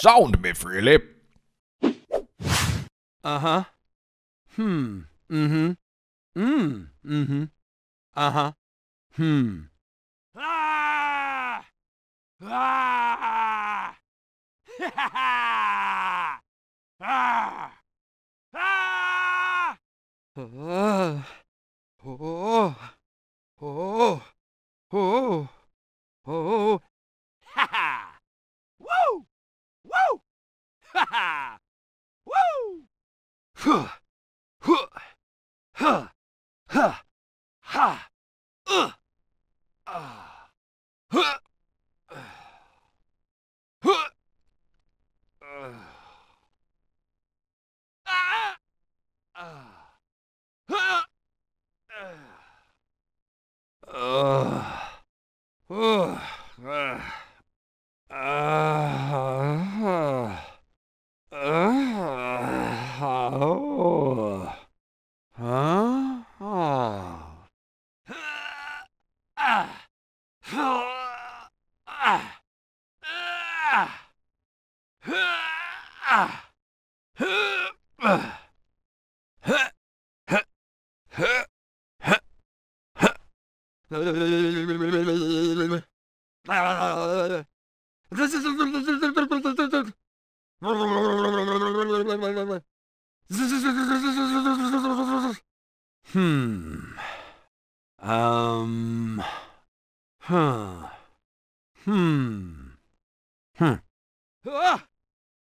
Sound me, Philip. Uh-huh. Hmm. Mm-hmm. Mm. Mm-hmm. Uh-huh. Hmm. Ah! Ah! ah! ah! ah! Whew. Hmm. Um. Hmm. Huh. Hmm. Hmm. Ah!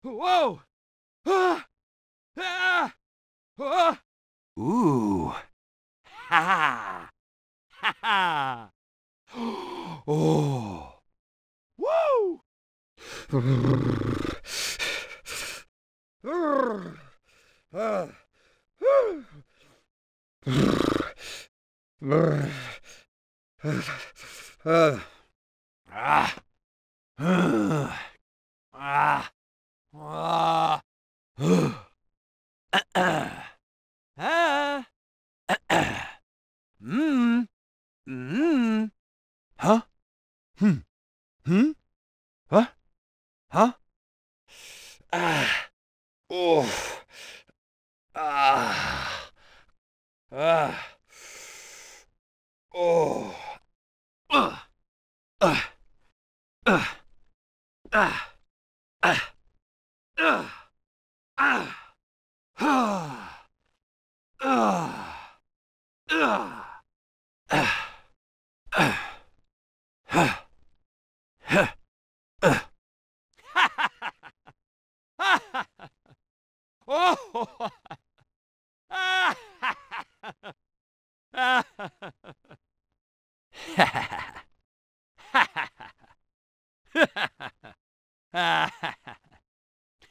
Whoa! Ah! Ah! Ah! Ooh! Ha! Ha ha! Oh! Woo! Ah! Ah! Ah! Ah.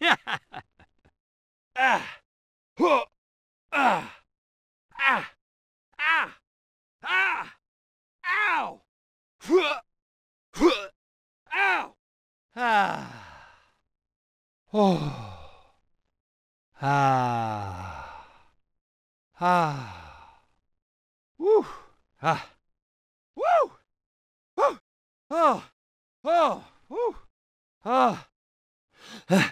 ah. Huh. Ah. Ah. Ah. Ah. Ow. Huh. Huh. Ow. Ah. Oh. Ah. Ah. Woo. Ah. Woo. Woo. Oh. Oh. Woo. Ah. ah.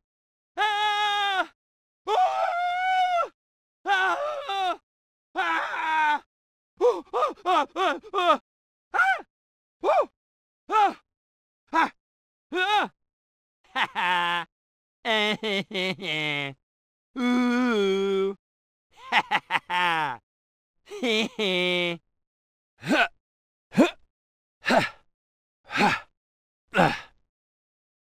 Ooh. Ha ha ha. ha!